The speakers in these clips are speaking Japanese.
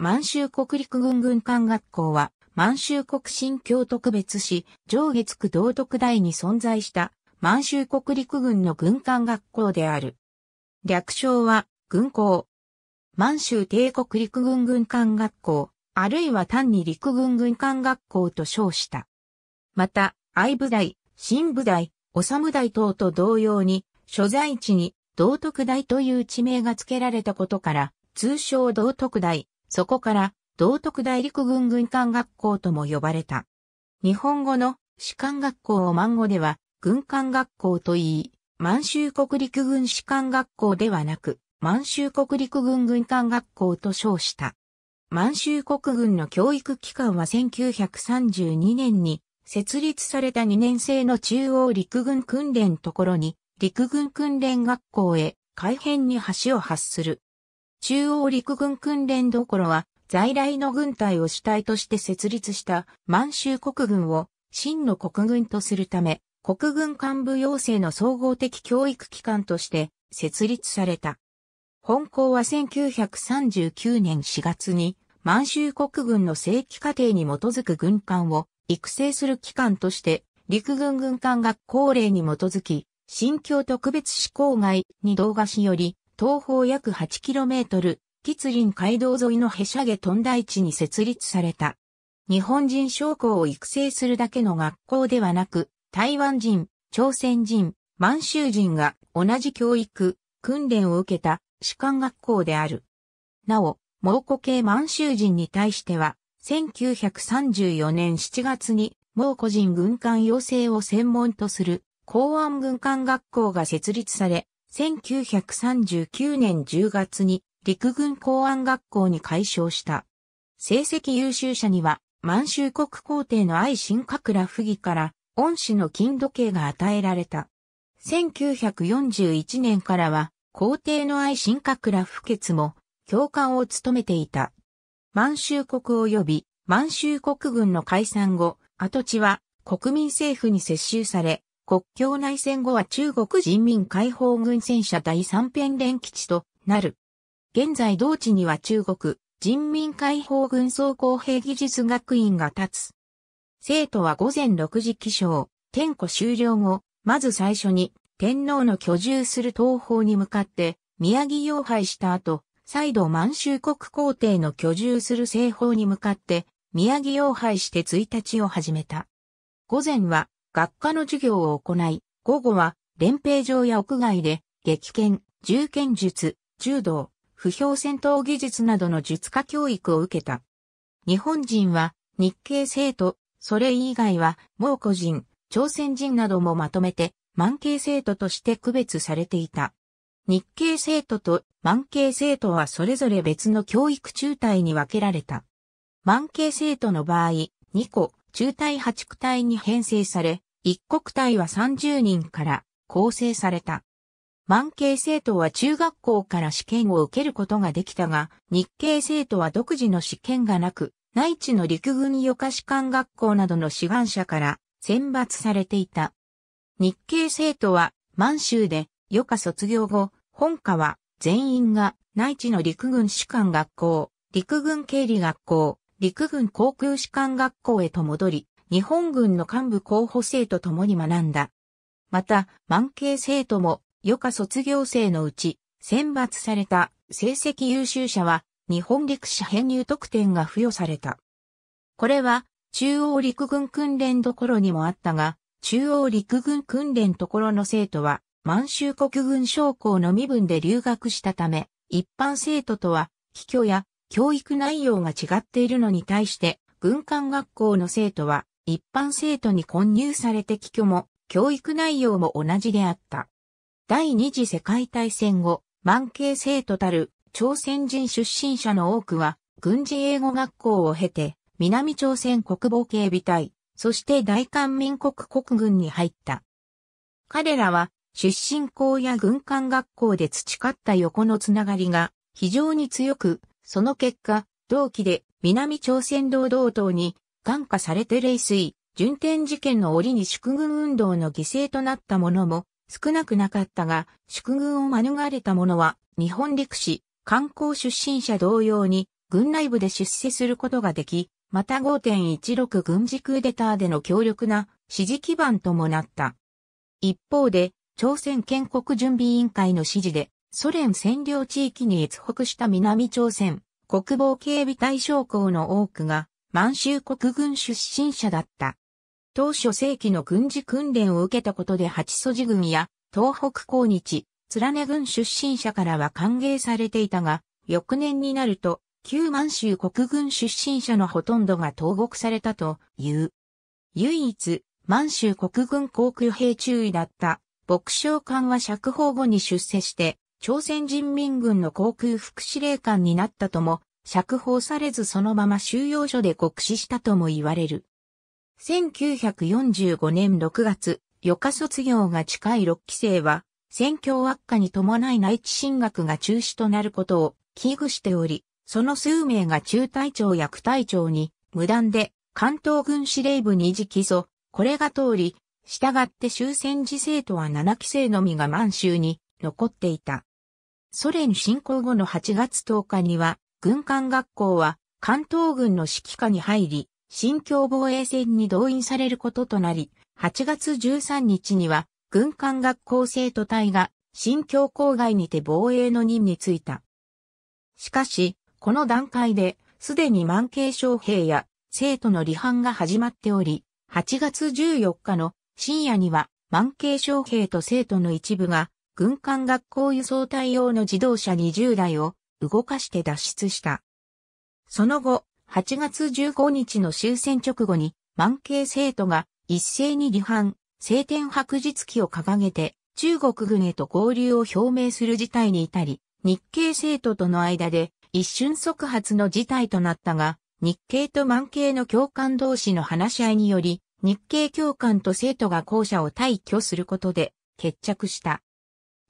満州国陸軍軍艦学校は、満州国新教特別市、上下区道徳大に存在した満州国陸軍の軍艦学校である。略称は、軍校。満州帝国陸軍軍艦学校、あるいは単に陸軍軍艦学校と称した。また、愛部大、新部お修む大等と同様に、所在地に道徳大という地名が付けられたことから、通称道徳大そこから、道徳大陸軍軍艦学校とも呼ばれた。日本語の士官学校を満語では、軍艦学校と言い、満州国陸軍士官学校ではなく、満州国陸軍軍艦学校と称した。満州国軍の教育機関は1932年に設立された2年生の中央陸軍訓練ところに陸軍訓練学校へ改編に橋を発する。中央陸軍訓練どころは、在来の軍隊を主体として設立した満州国軍を真の国軍とするため、国軍幹部養成の総合的教育機関として設立された。本校は1939年4月に満州国軍の正規課程に基づく軍艦を育成する機関として陸軍軍艦学校令に基づき、新疆特別志向外に動画しより東方約 8km、吉林街道沿いのへしゃげ飛んだ地に設立された。日本人将校を育成するだけの学校ではなく、台湾人、朝鮮人、満州人が同じ教育、訓練を受けた士官学校である。なお、蒙古系満州人に対しては、1934年7月に蒙古人軍艦養成を専門とする公安軍艦学校が設立され、1939年10月に陸軍公安学校に改称した。成績優秀者には満州国皇帝の愛新閣羅不義から恩師の金時計が与えられた。1941年からは皇帝の愛新閣羅不決も教官を務めていた。満州国及び満州国軍の解散後、跡地は国民政府に接収され、国境内戦後は中国人民解放軍戦車第三編連基地となる。現在同地には中国人民解放軍総工兵技術学院が立つ。生徒は午前6時起床、点呼終了後、まず最初に天皇の居住する東方に向かって宮城要拝した後、再度満州国皇帝の居住する西方に向かって宮城要拝して1日を始めた。午前は学科の授業を行い、午後は、連兵場や屋外で、撃剣、銃剣術、柔道、不評戦闘技術などの術科教育を受けた。日本人は、日系生徒、それ以外は、蒙古人、朝鮮人などもまとめて、満系生徒として区別されていた。日系生徒と満系生徒はそれぞれ別の教育中隊に分けられた。満系生徒の場合、2個、中隊8区隊に編成され、一国隊は30人から構成された。万系生徒は中学校から試験を受けることができたが、日系生徒は独自の試験がなく、内地の陸軍予科士官学校などの志願者から選抜されていた。日系生徒は満州で予科卒業後、本科は全員が内地の陸軍士官学校、陸軍経理学校、陸軍航空士官学校へと戻り、日本軍の幹部候補生と共に学んだ。また、満慶生徒も、余暇卒業生のうち、選抜された成績優秀者は、日本陸士編入特典が付与された。これは、中央陸軍訓練どころにもあったが、中央陸軍訓練ところの生徒は、満州国軍将校の身分で留学したため、一般生徒とは、帰居や教育内容が違っているのに対して、軍艦学校の生徒は、一般生徒に混入されて帰居も、教育内容も同じであった。第二次世界大戦後、満慶生徒たる朝鮮人出身者の多くは、軍事英語学校を経て、南朝鮮国防警備隊、そして大韓民国国軍に入った。彼らは、出身校や軍艦学校で培った横のつながりが非常に強く、その結果、同期で南朝鮮労働党に感化されて冷水、順天事件の折に祝軍運動の犠牲となった者も少なくなかったが、祝軍を免れた者は日本陸士、観光出身者同様に軍内部で出世することができ、また5.16軍事クーデターでの強力な支持基盤ともなった。一方で、朝鮮建国準備委員会の指示で、ソ連占領地域に越北した南朝鮮、国防警備対象校の多くが、満州国軍出身者だった。当初正規の軍事訓練を受けたことで八祖寺軍や東北高日、連根軍出身者からは歓迎されていたが、翌年になると、旧満州国軍出身者のほとんどが投獄されたという。唯一、満州国軍航空兵中尉だった牧将官は釈放後に出世して、朝鮮人民軍の航空副司令官になったとも釈放されずそのまま収容所で酷使したとも言われる。1945年6月、余科卒業が近い6期生は、戦況悪化に伴い内地進学が中止となることを危惧しており、その数名が中隊長や区隊長に無断で関東軍司令部に時起訴、これが通り、従って終戦時生徒は7期生のみが満州に残っていた。ソ連侵攻後の8月10日には、軍艦学校は関東軍の指揮下に入り、新京防衛戦に動員されることとなり、8月13日には軍艦学校生徒隊が新京郊外にて防衛の任に就いた。しかし、この段階で、すでに万慶将兵や生徒の離反が始まっており、8月14日の深夜には万慶将兵と生徒の一部が軍艦学校輸送隊用の自動車20台を動かして脱出した。その後、8月15日の終戦直後に、満慶生徒が一斉に離反、晴天白日記を掲げて、中国軍へと合流を表明する事態に至り、日系生徒との間で一瞬即発の事態となったが、日系と満系の教官同士の話し合いにより、日系教官と生徒が校舎を退去することで決着した。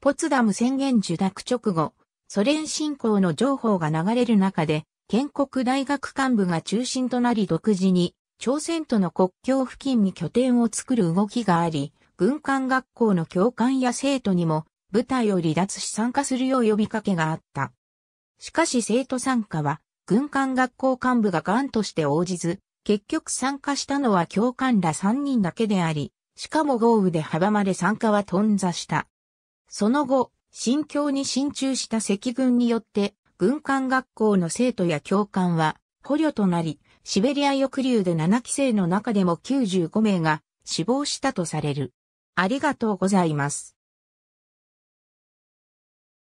ポツダム宣言受諾直後、ソ連侵攻の情報が流れる中で、建国大学幹部が中心となり独自に、朝鮮との国境付近に拠点を作る動きがあり、軍艦学校の教官や生徒にも、部隊を離脱し参加するよう呼びかけがあった。しかし生徒参加は、軍艦学校幹部が癌として応じず、結局参加したのは教官ら3人だけであり、しかも豪雨で阻まれ参加は頓挫した。その後、新境に進駐した赤軍によって、軍艦学校の生徒や教官は捕虜となり、シベリア抑留で7期生の中でも95名が死亡したとされる。ありがとうございます。